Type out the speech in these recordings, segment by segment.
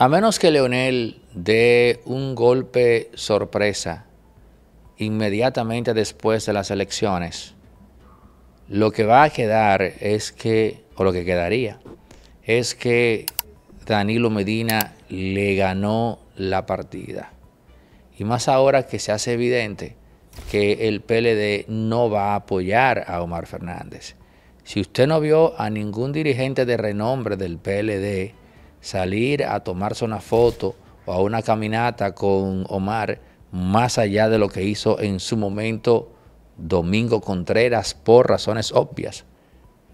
A menos que Leonel dé un golpe sorpresa inmediatamente después de las elecciones, lo que va a quedar es que, o lo que quedaría, es que Danilo Medina le ganó la partida. Y más ahora que se hace evidente que el PLD no va a apoyar a Omar Fernández. Si usted no vio a ningún dirigente de renombre del PLD salir a tomarse una foto o a una caminata con Omar, más allá de lo que hizo en su momento Domingo Contreras por razones obvias.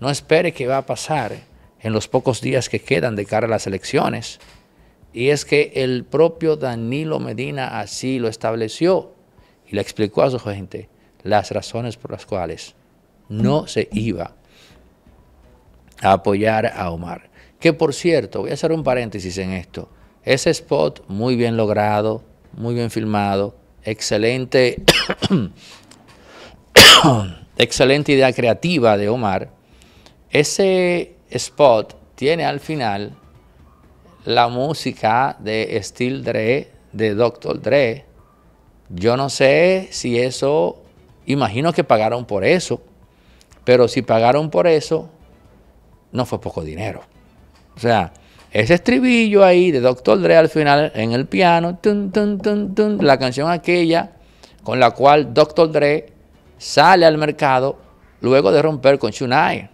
No espere que va a pasar en los pocos días que quedan de cara a las elecciones. Y es que el propio Danilo Medina así lo estableció y le explicó a su gente las razones por las cuales no se iba a apoyar a Omar. Que por cierto, voy a hacer un paréntesis en esto. Ese spot muy bien logrado, muy bien filmado, excelente, excelente idea creativa de Omar. Ese spot tiene al final la música de Steel Dre, de Dr. Dre. Yo no sé si eso, imagino que pagaron por eso, pero si pagaron por eso, no fue poco dinero. O sea, ese estribillo ahí de Doctor Dre al final en el piano, la canción aquella con la cual Doctor Dre sale al mercado luego de romper con Shunai,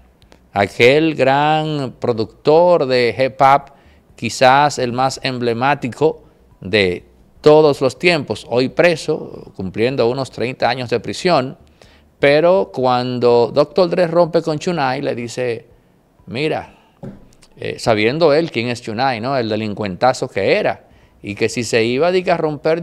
aquel gran productor de hip hop, quizás el más emblemático de todos los tiempos, hoy preso, cumpliendo unos 30 años de prisión, pero cuando Doctor Dre rompe con Chunai, le dice, mira, eh, sabiendo él quién es Chunai, ¿no? El delincuentazo que era. Y que si se iba a romper,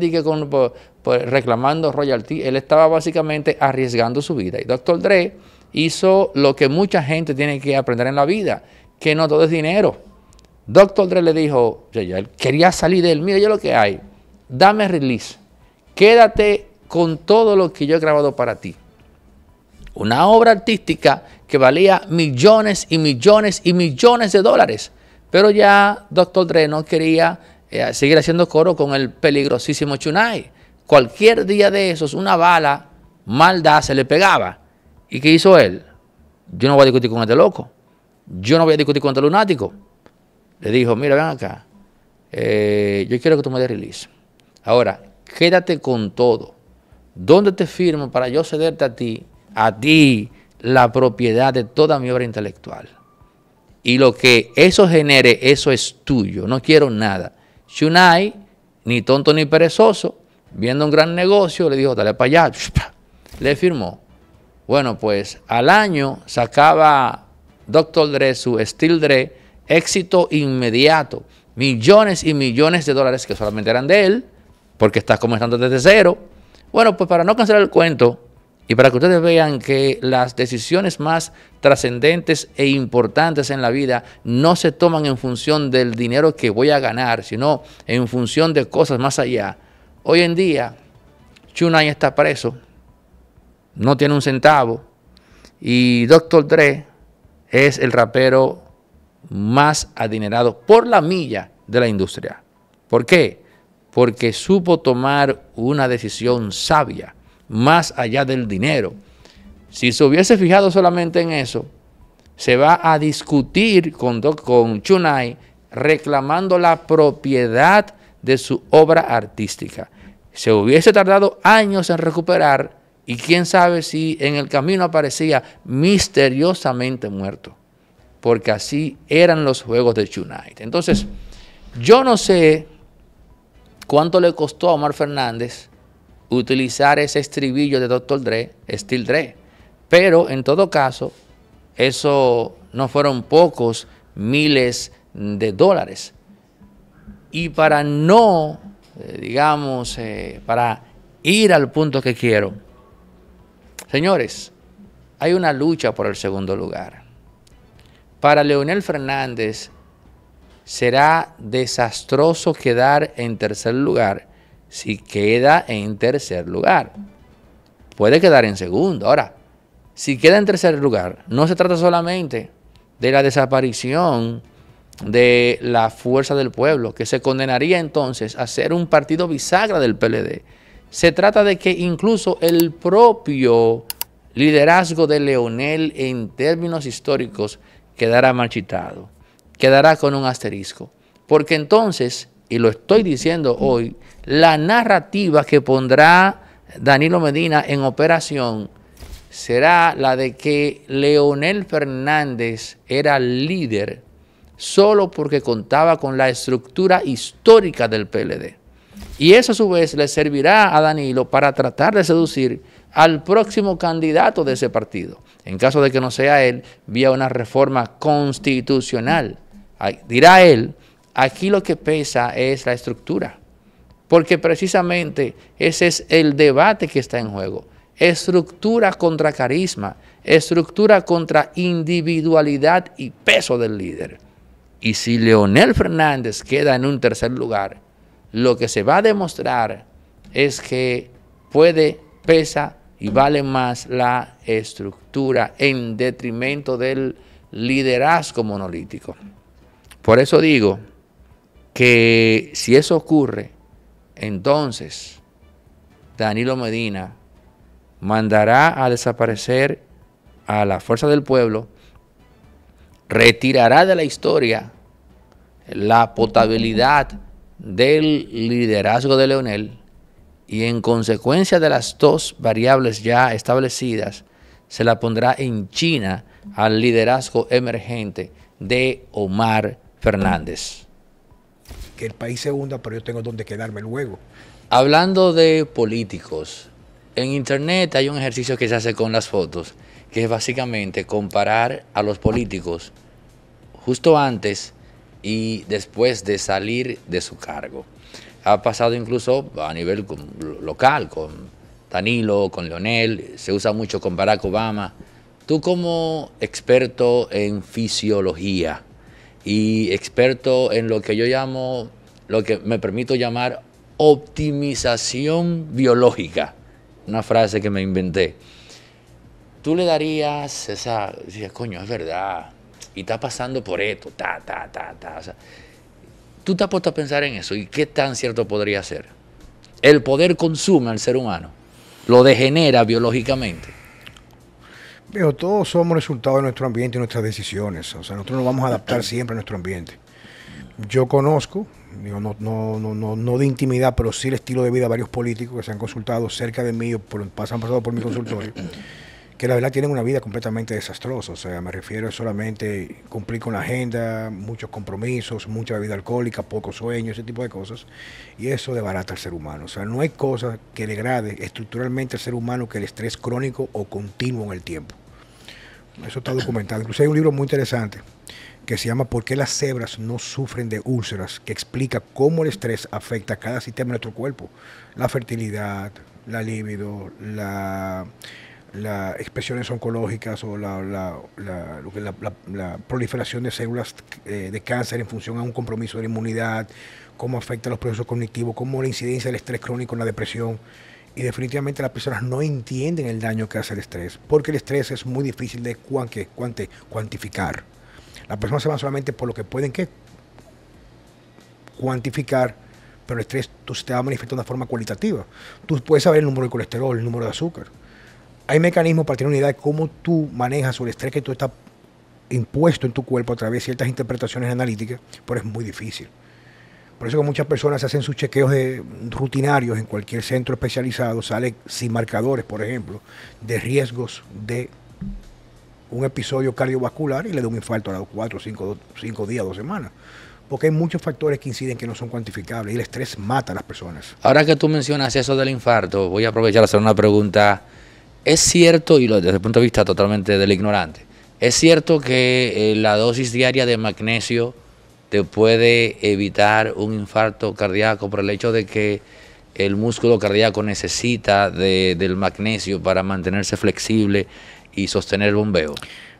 reclamando royalty, él estaba básicamente arriesgando su vida. Y Dr. Dre hizo lo que mucha gente tiene que aprender en la vida, que no todo es dinero. Dr. Dre le dijo, él quería salir de él, mira yo lo que hay, dame release, quédate con todo lo que yo he grabado para ti una obra artística que valía millones y millones y millones de dólares. Pero ya Doctor Dre no quería eh, seguir haciendo coro con el peligrosísimo Chunai. Cualquier día de esos, una bala maldad se le pegaba. ¿Y qué hizo él? Yo no voy a discutir con este loco. Yo no voy a discutir con este lunático. Le dijo, mira, ven acá. Eh, yo quiero que tú me des release. Ahora, quédate con todo. ¿Dónde te firmo para yo cederte a ti a ti la propiedad de toda mi obra intelectual. Y lo que eso genere, eso es tuyo. No quiero nada. Shunai, ni tonto ni perezoso, viendo un gran negocio, le dijo, dale para allá. Le firmó. Bueno, pues al año sacaba Dr. Dre su Steel Dre, éxito inmediato. Millones y millones de dólares que solamente eran de él, porque está comenzando desde cero. Bueno, pues para no cancelar el cuento, y para que ustedes vean que las decisiones más trascendentes e importantes en la vida no se toman en función del dinero que voy a ganar, sino en función de cosas más allá. Hoy en día, Chunai está preso, no tiene un centavo, y Dr. Dre es el rapero más adinerado por la milla de la industria. ¿Por qué? Porque supo tomar una decisión sabia más allá del dinero. Si se hubiese fijado solamente en eso, se va a discutir con, con Chunai reclamando la propiedad de su obra artística. Se hubiese tardado años en recuperar y quién sabe si en el camino aparecía misteriosamente muerto, porque así eran los juegos de Chunai. Entonces, yo no sé cuánto le costó a Omar Fernández utilizar ese estribillo de Dr. Dre, Steel Dre. Pero en todo caso, eso no fueron pocos miles de dólares. Y para no, eh, digamos, eh, para ir al punto que quiero, señores, hay una lucha por el segundo lugar. Para Leonel Fernández será desastroso quedar en tercer lugar si queda en tercer lugar. Puede quedar en segundo. Ahora, si queda en tercer lugar, no se trata solamente de la desaparición de la fuerza del pueblo, que se condenaría entonces a ser un partido bisagra del PLD. Se trata de que incluso el propio liderazgo de Leonel en términos históricos quedará marchitado, quedará con un asterisco, porque entonces y lo estoy diciendo hoy, la narrativa que pondrá Danilo Medina en operación será la de que Leonel Fernández era líder solo porque contaba con la estructura histórica del PLD. Y eso a su vez le servirá a Danilo para tratar de seducir al próximo candidato de ese partido, en caso de que no sea él, vía una reforma constitucional. Dirá él Aquí lo que pesa es la estructura, porque precisamente ese es el debate que está en juego. Estructura contra carisma, estructura contra individualidad y peso del líder. Y si Leonel Fernández queda en un tercer lugar, lo que se va a demostrar es que puede, pesa y vale más la estructura en detrimento del liderazgo monolítico. Por eso digo que si eso ocurre, entonces Danilo Medina mandará a desaparecer a la fuerza del pueblo, retirará de la historia la potabilidad del liderazgo de Leonel y en consecuencia de las dos variables ya establecidas, se la pondrá en China al liderazgo emergente de Omar Fernández que el país se hunda, pero yo tengo donde quedarme luego. Hablando de políticos, en Internet hay un ejercicio que se hace con las fotos, que es básicamente comparar a los políticos justo antes y después de salir de su cargo. Ha pasado incluso a nivel local, con Danilo, con Leonel, se usa mucho con Barack Obama. Tú como experto en fisiología, y experto en lo que yo llamo, lo que me permito llamar optimización biológica, una frase que me inventé. Tú le darías esa, dices, coño, es verdad, y está pasando por esto, ta, ta, ta, ta. tú te has puesto a pensar en eso y qué tan cierto podría ser. El poder consume al ser humano, lo degenera biológicamente todos somos resultado de nuestro ambiente y nuestras decisiones. O sea, nosotros nos vamos a adaptar siempre a nuestro ambiente. Yo conozco, digo, no, no, no, no, de intimidad, pero sí el estilo de vida de varios políticos que se han consultado cerca de mí o pasan pasado por mi consultorio que la verdad tienen una vida completamente desastrosa. O sea, me refiero solamente cumplir con la agenda, muchos compromisos, mucha bebida alcohólica, pocos sueños, ese tipo de cosas. Y eso debarata al ser humano. O sea, no hay cosa que degrade estructuralmente al ser humano que el estrés crónico o continuo en el tiempo. Eso está documentado. Incluso hay un libro muy interesante que se llama ¿Por qué las cebras no sufren de úlceras? que explica cómo el estrés afecta a cada sistema de nuestro cuerpo. La fertilidad, la libido, la las expresiones oncológicas o la, proliferación de células eh, de cáncer en función a un compromiso de la inmunidad, cómo afecta los procesos cognitivos, cómo la incidencia del estrés crónico en la depresión. Y definitivamente las personas no entienden el daño que hace el estrés, porque el estrés es muy difícil de cuante, cuantificar. Las personas se van solamente por lo que pueden ¿qué? cuantificar, pero el estrés tú, se te va a de una forma cualitativa. Tú puedes saber el número de colesterol, el número de azúcar, hay mecanismos para tener una idea de cómo tú manejas el estrés que tú estás impuesto en tu cuerpo a través de ciertas interpretaciones analíticas, pero es muy difícil. Por eso que muchas personas hacen sus chequeos de, rutinarios en cualquier centro especializado, sale sin marcadores, por ejemplo, de riesgos de un episodio cardiovascular y le da un infarto a los 4, cinco, días, dos semanas. Porque hay muchos factores que inciden que no son cuantificables y el estrés mata a las personas. Ahora que tú mencionas eso del infarto, voy a aprovechar a hacer una pregunta es cierto, y desde el punto de vista totalmente del ignorante, es cierto que eh, la dosis diaria de magnesio te puede evitar un infarto cardíaco por el hecho de que el músculo cardíaco necesita del magnesio para mantenerse flexible y sostener el bombeo.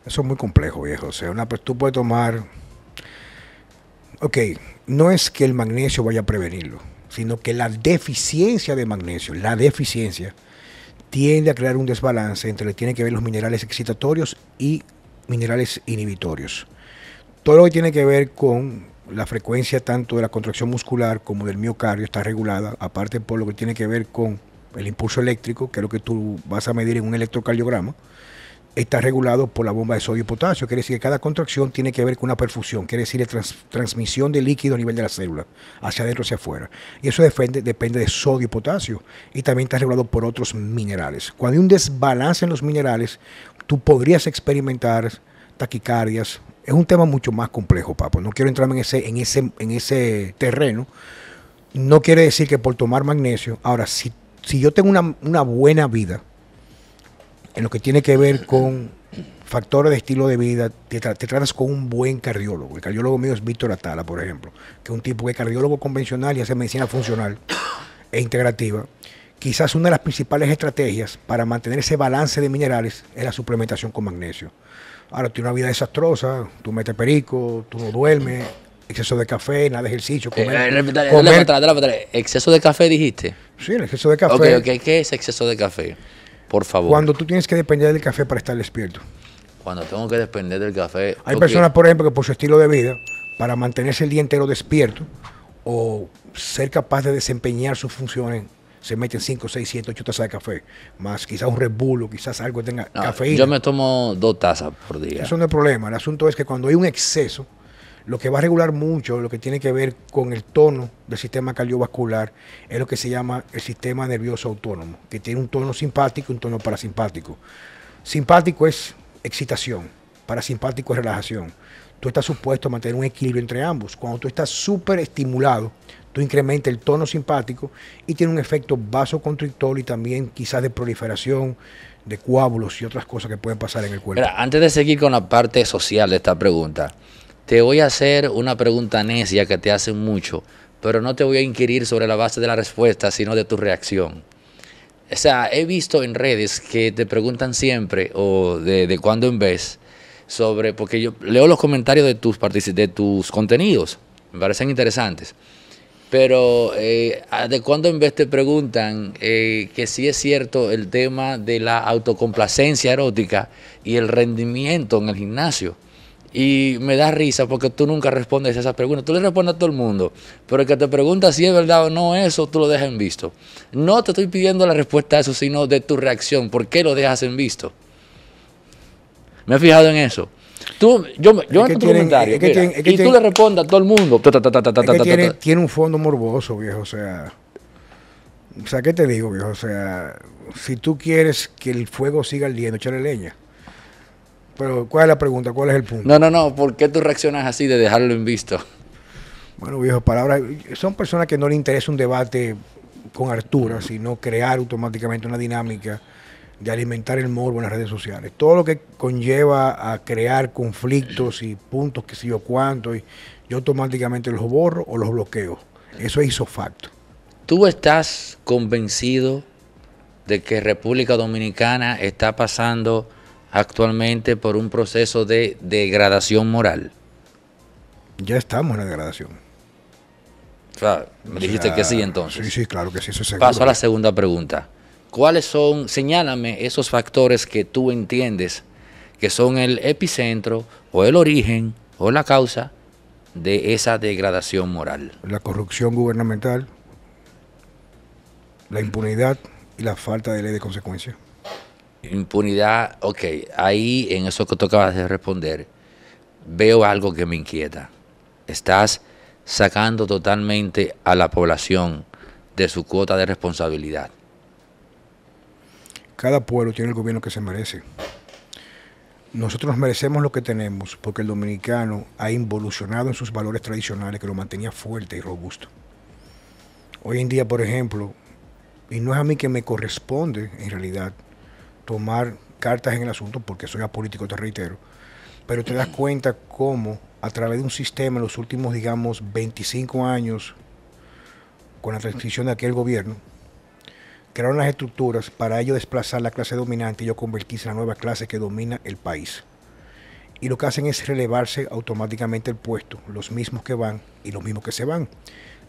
Eso es muy complejo, viejo. O sea, tú puedes tomar... Ok, no es que el magnesio vaya a prevenirlo, sino que la deficiencia de magnesio, la deficiencia, tiende a crear un desbalance entre lo que tiene que ver los minerales excitatorios y minerales inhibitorios. Todo lo que tiene que ver con la frecuencia tanto de la contracción muscular como del miocardio está regulada, aparte por lo que tiene que ver con el impulso eléctrico, que es lo que tú vas a medir en un electrocardiograma, está regulado por la bomba de sodio y potasio. Quiere decir que cada contracción tiene que ver con una perfusión, quiere decir la transmisión de líquido a nivel de la célula, hacia adentro, hacia afuera. Y eso depende, depende de sodio y potasio. Y también está regulado por otros minerales. Cuando hay un desbalance en los minerales, tú podrías experimentar taquicardias. Es un tema mucho más complejo, papo. No quiero entrarme en ese, en ese, en ese terreno. No quiere decir que por tomar magnesio, ahora, si, si yo tengo una, una buena vida, en lo que tiene que ver con factores de estilo de vida, te, tratas con un buen cardiólogo. El cardiólogo mío es Víctor Atala, por ejemplo, que es un tipo de cardiólogo convencional y hace medicina funcional e integrativa. Quizás una de las principales estrategias para mantener ese balance de minerales es la suplementación con magnesio. Ahora, tienes una vida desastrosa, tú metes perico, tú no duermes, exceso de café, nada de ejercicio. Eh, comer, eh, comer. exceso de café dijiste. Sí, el exceso de café. ok, ¿qué es exceso de café? Por favor. Cuando tú tienes que depender del café para estar despierto. Cuando tengo que depender del café. Hay personas, por ejemplo, que por su estilo de vida, para mantenerse el día entero despierto o ser capaz de desempeñar sus funciones, se meten 5, 6, 7, 8 tazas de café. Más quizás un rebulo, quizás algo que tenga cafeína. Yo me tomo dos tazas por día. Eso no es problema. El asunto es que cuando hay un exceso, lo que va a regular mucho, lo que tiene que ver con el tono del sistema cardiovascular, es lo que se llama el sistema nervioso autónomo, que tiene un tono simpático y un tono parasimpático. Simpático es excitación, parasimpático es relajación. Tú estás supuesto a mantener un equilibrio entre ambos. Cuando tú estás súper estimulado, tú incrementas el tono simpático y tiene un efecto vasoconstrictor y también quizás de proliferación de coágulos y otras cosas que pueden pasar en el cuerpo. antes de seguir con la parte social de esta pregunta, te voy a hacer una pregunta necia que te hacen mucho, pero no te voy a inquirir sobre la base de la respuesta, sino de tu reacción. O sea, he visto en redes que te preguntan siempre, o de, cuando en vez, sobre, porque yo leo los comentarios de tus, de tus contenidos, me parecen interesantes, pero eh, de cuando en vez te preguntan eh, que si es cierto el tema de la autocomplacencia erótica y el rendimiento en el gimnasio. Y me da risa porque tú nunca respondes a esas preguntas. Tú le respondes a todo el mundo, pero el que te pregunta si es verdad o no eso, tú lo dejas en visto. No te estoy pidiendo la respuesta a eso, sino de tu reacción. ¿Por qué lo dejas en visto? Me he fijado en eso. Tú, yo yo es comentario, y tú le respondes a todo el mundo. tiene, un fondo morboso, viejo. O sea, o sea, ¿qué te digo, viejo? O sea, si tú quieres que el fuego siga ardiendo, échale leña. Pero, ¿cuál es la pregunta? ¿Cuál es el punto? No, no, no. ¿Por qué tú reaccionas así de dejarlo en visto? Bueno, viejo, palabras. Son personas que no le interesa un debate con Arturo, sino crear automáticamente una dinámica de alimentar el morbo en las redes sociales. Todo lo que conlleva a crear conflictos y puntos que sé yo cuánto, y yo automáticamente los borro o los bloqueo. Eso es isofacto. ¿Tú estás convencido de que República Dominicana está pasando actualmente por un proceso de degradación moral. Ya estamos en la degradación. me dijiste que sí entonces. Sí, sí, claro que sí, Paso a la segunda pregunta. ¿Cuáles son, señálame esos factores que tú entiendes que son el epicentro o el origen o la causa de esa degradación moral? La corrupción gubernamental, la impunidad y la falta de ley de consecuencia. Impunidad, ok, ahí en eso que tú acabas de responder, veo algo que me inquieta. Estás sacando totalmente a la población de su cuota de responsabilidad. Cada pueblo tiene el gobierno que se merece. Nosotros merecemos lo que tenemos porque el dominicano ha involucionado en sus valores tradicionales que lo mantenía fuerte y robusto. Hoy en día, por ejemplo, y no es a mí que me corresponde en realidad tomar cartas en el asunto, porque soy apolítico, te reitero, pero te das cuenta cómo a través de un sistema en los últimos, digamos, 25 años, con la transición de aquel gobierno, crearon las estructuras para ello desplazar la clase dominante y yo convertirse en la nueva clase que domina el país. Y lo que hacen es relevarse automáticamente el puesto, los mismos que van y los mismos que se van.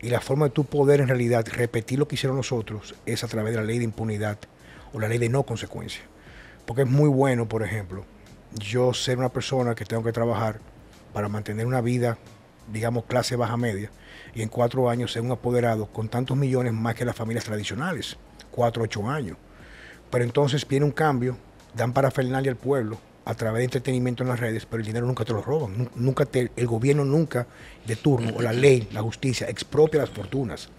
Y la forma de tu poder en realidad repetir lo que hicieron nosotros, es a través de la ley de impunidad o la ley de no consecuencia. Porque es muy bueno, por ejemplo, yo ser una persona que tengo que trabajar para mantener una vida, digamos, clase baja media, y en cuatro años ser un apoderado con tantos millones más que las familias tradicionales, cuatro, ocho años. Pero entonces viene un cambio, dan para al pueblo a través de entretenimiento en las redes, pero el dinero nunca te lo roban, nunca el gobierno nunca de turno, o la ley, la justicia, expropia las fortunas.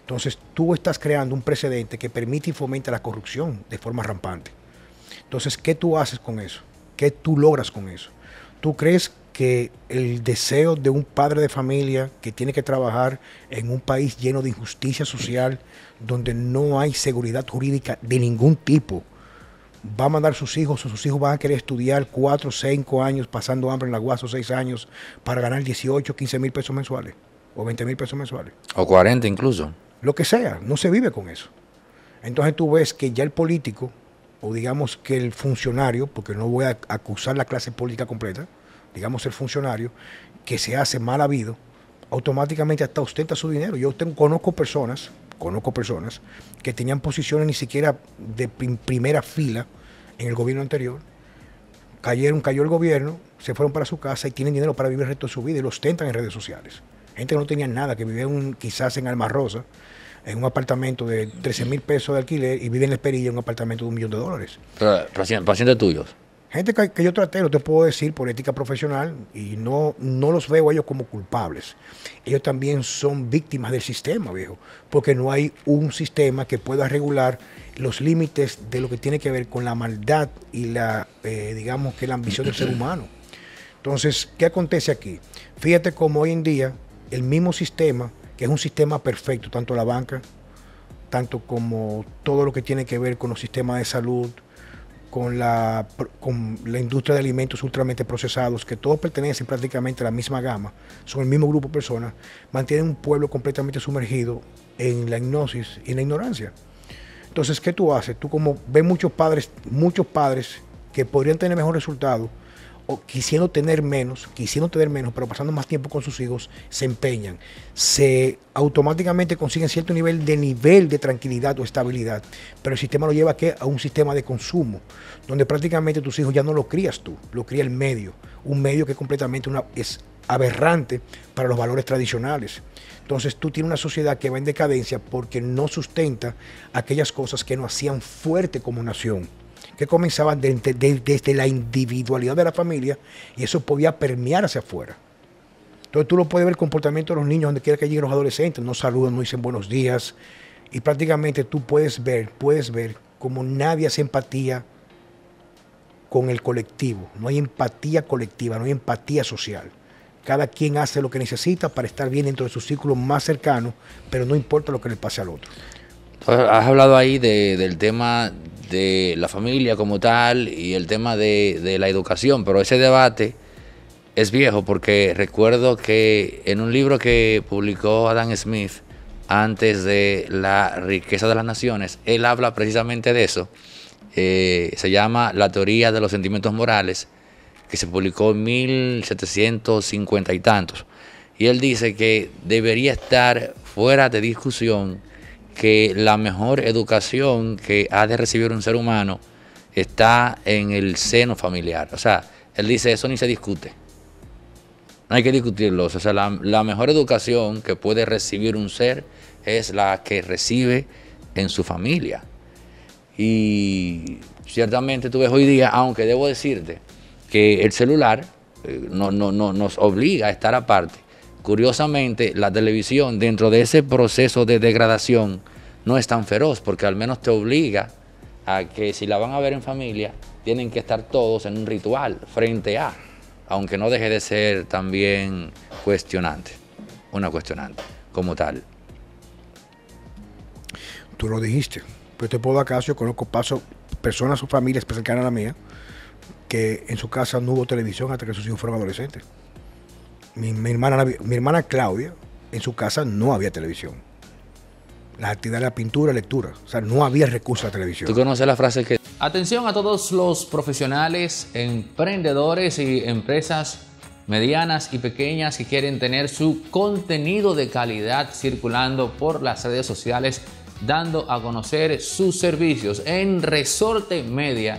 Entonces tú estás creando un precedente que permite y fomenta la corrupción de forma rampante. Entonces, ¿qué tú haces con eso? ¿Qué tú logras con eso? ¿Tú crees que el deseo de un padre de familia que tiene que trabajar en un país lleno de injusticia social, donde no hay seguridad jurídica de ningún tipo, va a mandar a sus hijos o sus hijos van a querer estudiar o cinco años pasando hambre en la o seis años para ganar 18, 15 mil pesos mensuales o 20 mil pesos mensuales. O 40 incluso lo que sea, no se vive con eso. Entonces tú ves que ya el político, o digamos que el funcionario, porque no voy a acusar la clase política completa, digamos el funcionario, que se hace mal habido, automáticamente hasta ostenta su dinero. Yo tengo, conozco personas, conozco personas que tenían posiciones ni siquiera de primera fila en el gobierno anterior, cayeron, cayó el gobierno, se fueron para su casa y tienen dinero para vivir el resto de su vida y lo ostentan en redes sociales. Gente que no tenía nada, que vivía un, quizás en Alma en un apartamento de 13 mil pesos de alquiler y vive en el perillo en un apartamento de un millón de dólares. Pacientes tuyos. Gente que, yo traté, lo te puedo decir, por ética profesional, y no, no los veo a ellos como culpables. Ellos también son víctimas del sistema, viejo, porque no hay un sistema que pueda regular los límites de lo que tiene que ver con la maldad y la, eh, digamos que la ambición del ser humano. Entonces, ¿qué acontece aquí? Fíjate cómo hoy en día el mismo sistema que es un sistema perfecto, tanto la banca, tanto como todo lo que tiene que ver con los sistemas de salud, con la, la industria de alimentos ultramente procesados, que todos pertenecen prácticamente a la misma gama, son el mismo grupo de personas, mantienen un pueblo completamente sumergido en la hipnosis y en la ignorancia. Entonces, ¿qué tú haces? Tú como ves muchos padres, muchos padres que podrían tener mejor resultado o quisiendo tener menos, quisiendo tener menos, pero pasando más tiempo con sus hijos, se empeñan, se automáticamente consiguen cierto nivel de nivel de tranquilidad o estabilidad, pero el sistema lo lleva a un sistema de consumo, donde prácticamente tus hijos ya no los crías tú, lo cría el medio, un medio que completamente una, es aberrante para los valores tradicionales. Entonces tú tienes una sociedad que va en decadencia porque no sustenta aquellas cosas que nos hacían fuerte como nación que comenzaban desde, la individualidad de la familia y eso podía permear hacia afuera. Entonces tú lo puedes ver el comportamiento de los niños donde quiera que lleguen los adolescentes, no saludan, no dicen buenos días y prácticamente tú puedes ver, puedes ver como nadie hace empatía con el colectivo, no hay empatía colectiva, no hay empatía social. Cada quien hace lo que necesita para estar bien dentro de su círculo más cercano, pero no importa lo que le pase al otro. Has hablado ahí del tema de la familia como tal y el tema de, la educación, pero ese debate es viejo porque recuerdo que en un libro que publicó Adam Smith antes de La riqueza de las naciones, él habla precisamente de eso. Eh, se llama La teoría de los sentimientos morales, que se publicó en 1750 y tantos. Y él dice que debería estar fuera de discusión que la mejor educación que ha de recibir un ser humano está en el seno familiar. O sea, él dice, eso ni se discute. No hay que discutirlo. O sea, la, mejor educación que puede recibir un ser es la que recibe en su familia. Y ciertamente tú ves hoy día, aunque debo decirte que el celular eh, no, no, nos obliga a estar aparte, Curiosamente, la televisión dentro de ese proceso de degradación no es tan feroz porque al menos te obliga a que si la van a ver en familia, tienen que estar todos en un ritual frente a, aunque no deje de ser también cuestionante, una cuestionante como tal. Tú lo dijiste, pero te puedo acaso conozco paso, personas o familias Especialmente a la mía, que en su casa no hubo televisión hasta que sus hijos fueron adolescentes mi, hermana, mi hermana Claudia, en su casa no había televisión. Las actividades la pintura, lectura. O sea, no había recursos de televisión. ¿Tú conoces la frase que... Atención a todos los profesionales, emprendedores y empresas medianas y pequeñas que quieren tener su contenido de calidad circulando por las redes sociales, dando a conocer sus servicios en Resorte Media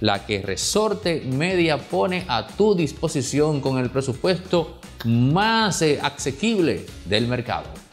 la que Resorte Media pone a tu disposición con el presupuesto más eh, accesible del mercado.